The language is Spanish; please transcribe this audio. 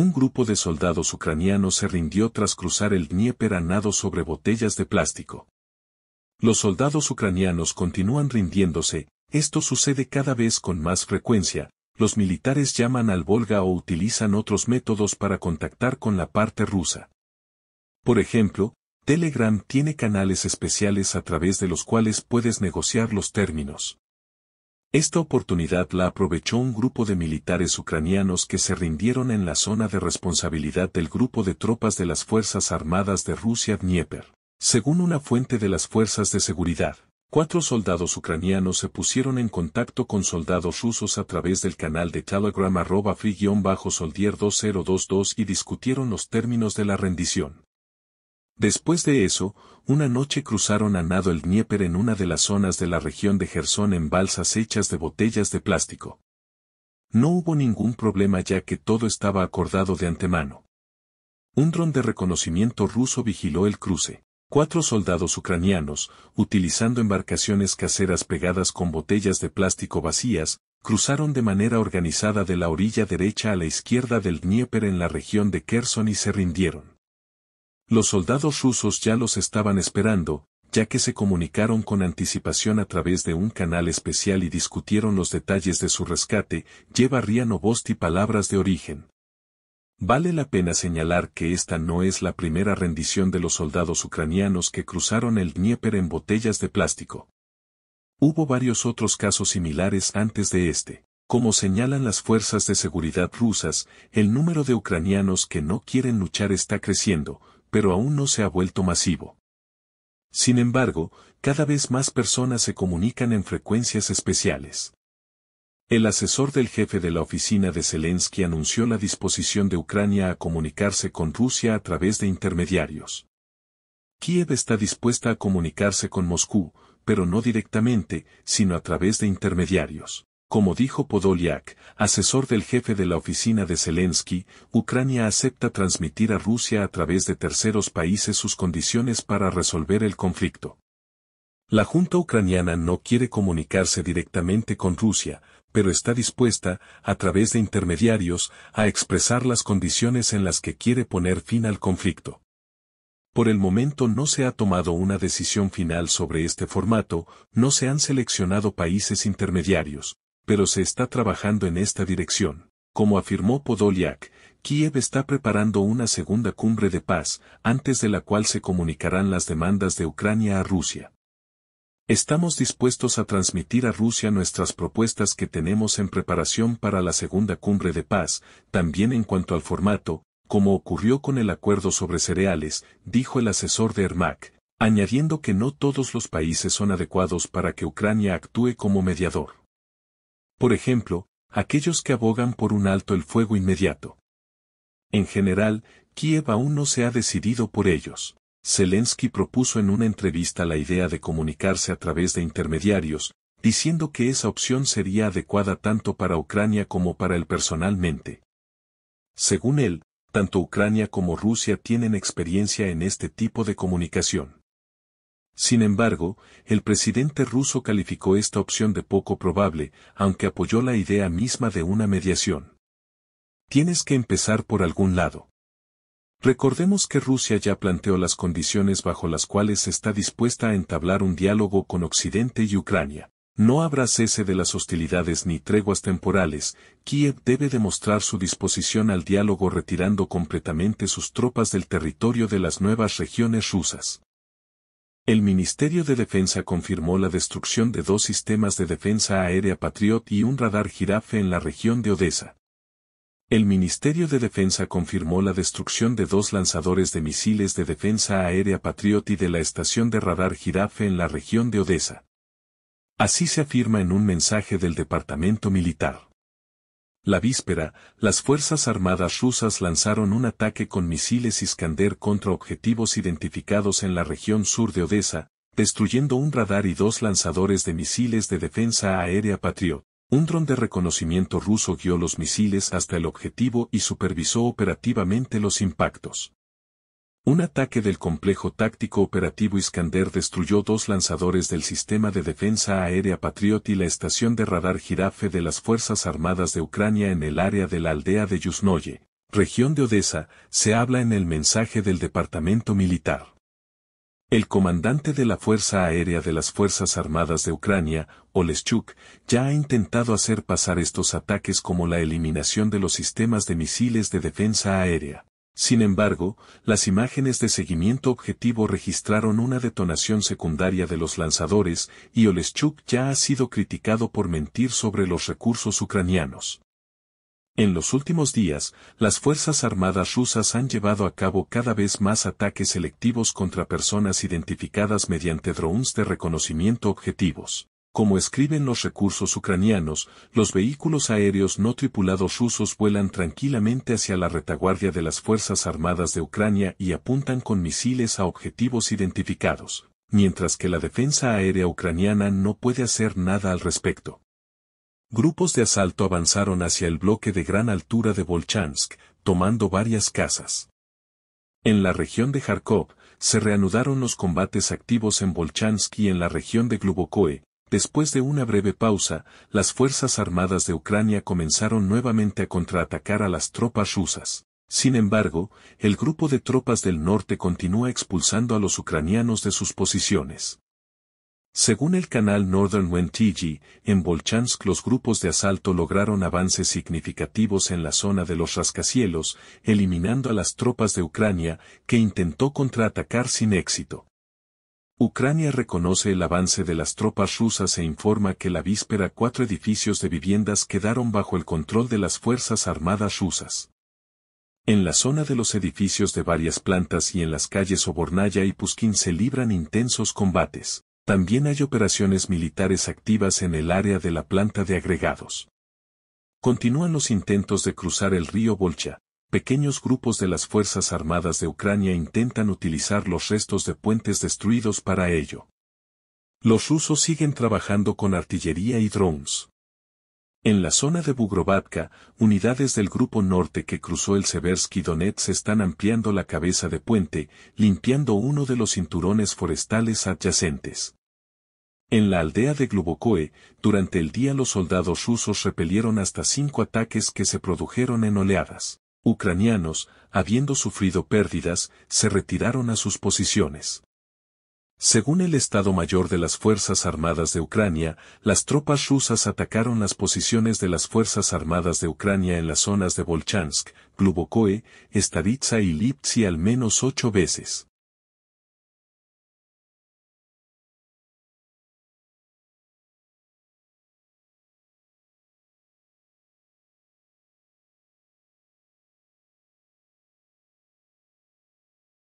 Un grupo de soldados ucranianos se rindió tras cruzar el Dnieper a nado sobre botellas de plástico. Los soldados ucranianos continúan rindiéndose, esto sucede cada vez con más frecuencia, los militares llaman al Volga o utilizan otros métodos para contactar con la parte rusa. Por ejemplo, Telegram tiene canales especiales a través de los cuales puedes negociar los términos. Esta oportunidad la aprovechó un grupo de militares ucranianos que se rindieron en la zona de responsabilidad del grupo de tropas de las Fuerzas Armadas de Rusia Dnieper. Según una fuente de las Fuerzas de Seguridad, cuatro soldados ucranianos se pusieron en contacto con soldados rusos a través del canal de Telegram arroba free-soldier 2022 y discutieron los términos de la rendición. Después de eso, una noche cruzaron a nado el Dnieper en una de las zonas de la región de Gerson en balsas hechas de botellas de plástico. No hubo ningún problema ya que todo estaba acordado de antemano. Un dron de reconocimiento ruso vigiló el cruce. Cuatro soldados ucranianos, utilizando embarcaciones caseras pegadas con botellas de plástico vacías, cruzaron de manera organizada de la orilla derecha a la izquierda del Dnieper en la región de Kherson y se rindieron. Los soldados rusos ya los estaban esperando, ya que se comunicaron con anticipación a través de un canal especial y discutieron los detalles de su rescate, lleva Rianovosti palabras de origen. Vale la pena señalar que esta no es la primera rendición de los soldados ucranianos que cruzaron el Dnieper en botellas de plástico. Hubo varios otros casos similares antes de este. Como señalan las fuerzas de seguridad rusas, el número de ucranianos que no quieren luchar está creciendo, pero aún no se ha vuelto masivo. Sin embargo, cada vez más personas se comunican en frecuencias especiales. El asesor del jefe de la oficina de Zelensky anunció la disposición de Ucrania a comunicarse con Rusia a través de intermediarios. Kiev está dispuesta a comunicarse con Moscú, pero no directamente, sino a través de intermediarios. Como dijo Podoliak, asesor del jefe de la oficina de Zelensky, Ucrania acepta transmitir a Rusia a través de terceros países sus condiciones para resolver el conflicto. La Junta ucraniana no quiere comunicarse directamente con Rusia, pero está dispuesta, a través de intermediarios, a expresar las condiciones en las que quiere poner fin al conflicto. Por el momento no se ha tomado una decisión final sobre este formato, no se han seleccionado países intermediarios pero se está trabajando en esta dirección. Como afirmó Podoliak, Kiev está preparando una segunda cumbre de paz, antes de la cual se comunicarán las demandas de Ucrania a Rusia. Estamos dispuestos a transmitir a Rusia nuestras propuestas que tenemos en preparación para la segunda cumbre de paz, también en cuanto al formato, como ocurrió con el acuerdo sobre cereales, dijo el asesor de Ermac, añadiendo que no todos los países son adecuados para que Ucrania actúe como mediador por ejemplo, aquellos que abogan por un alto el fuego inmediato. En general, Kiev aún no se ha decidido por ellos. Zelensky propuso en una entrevista la idea de comunicarse a través de intermediarios, diciendo que esa opción sería adecuada tanto para Ucrania como para él personalmente. Según él, tanto Ucrania como Rusia tienen experiencia en este tipo de comunicación. Sin embargo, el presidente ruso calificó esta opción de poco probable, aunque apoyó la idea misma de una mediación. Tienes que empezar por algún lado. Recordemos que Rusia ya planteó las condiciones bajo las cuales está dispuesta a entablar un diálogo con Occidente y Ucrania. No habrá cese de las hostilidades ni treguas temporales, Kiev debe demostrar su disposición al diálogo retirando completamente sus tropas del territorio de las nuevas regiones rusas. El Ministerio de Defensa confirmó la destrucción de dos sistemas de defensa aérea Patriot y un radar Girafe en la región de Odessa. El Ministerio de Defensa confirmó la destrucción de dos lanzadores de misiles de defensa aérea Patriot y de la estación de radar Girafe en la región de Odessa. Así se afirma en un mensaje del Departamento Militar. La víspera, las Fuerzas Armadas rusas lanzaron un ataque con misiles Iskander contra objetivos identificados en la región sur de Odessa, destruyendo un radar y dos lanzadores de misiles de defensa aérea Patriot. Un dron de reconocimiento ruso guió los misiles hasta el objetivo y supervisó operativamente los impactos. Un ataque del complejo táctico operativo Iskander destruyó dos lanzadores del sistema de defensa aérea Patriot y la estación de radar Girafe de las Fuerzas Armadas de Ucrania en el área de la aldea de Yuznoye, región de Odessa, se habla en el mensaje del Departamento Militar. El comandante de la Fuerza Aérea de las Fuerzas Armadas de Ucrania, Oleschuk, ya ha intentado hacer pasar estos ataques como la eliminación de los sistemas de misiles de defensa aérea. Sin embargo, las imágenes de seguimiento objetivo registraron una detonación secundaria de los lanzadores y Oleschuk ya ha sido criticado por mentir sobre los recursos ucranianos. En los últimos días, las Fuerzas Armadas rusas han llevado a cabo cada vez más ataques selectivos contra personas identificadas mediante drones de reconocimiento objetivos. Como escriben los recursos ucranianos, los vehículos aéreos no tripulados rusos vuelan tranquilamente hacia la retaguardia de las Fuerzas Armadas de Ucrania y apuntan con misiles a objetivos identificados, mientras que la defensa aérea ucraniana no puede hacer nada al respecto. Grupos de asalto avanzaron hacia el bloque de gran altura de Volchansk, tomando varias casas. En la región de Kharkov, se reanudaron los combates activos en Volchansk y en la región de Glubokoe, Después de una breve pausa, las Fuerzas Armadas de Ucrania comenzaron nuevamente a contraatacar a las tropas rusas. Sin embargo, el grupo de tropas del norte continúa expulsando a los ucranianos de sus posiciones. Según el canal Northern Wentigi, en Bolchansk los grupos de asalto lograron avances significativos en la zona de los rascacielos, eliminando a las tropas de Ucrania, que intentó contraatacar sin éxito. Ucrania reconoce el avance de las tropas rusas e informa que la víspera cuatro edificios de viviendas quedaron bajo el control de las Fuerzas Armadas rusas. En la zona de los edificios de varias plantas y en las calles Obornaya y Puskin se libran intensos combates. También hay operaciones militares activas en el área de la planta de agregados. Continúan los intentos de cruzar el río Volcha, pequeños grupos de las Fuerzas Armadas de Ucrania intentan utilizar los restos de puentes destruidos para ello. Los rusos siguen trabajando con artillería y drones. En la zona de Bugrovatka, unidades del grupo norte que cruzó el Seversky Donetsk están ampliando la cabeza de puente, limpiando uno de los cinturones forestales adyacentes. En la aldea de Glubokoe, durante el día los soldados rusos repelieron hasta cinco ataques que se produjeron en oleadas ucranianos, habiendo sufrido pérdidas, se retiraron a sus posiciones. Según el Estado Mayor de las Fuerzas Armadas de Ucrania, las tropas rusas atacaron las posiciones de las Fuerzas Armadas de Ucrania en las zonas de Volchansk, Glubokoe, Staritsa y Liptsi al menos ocho veces.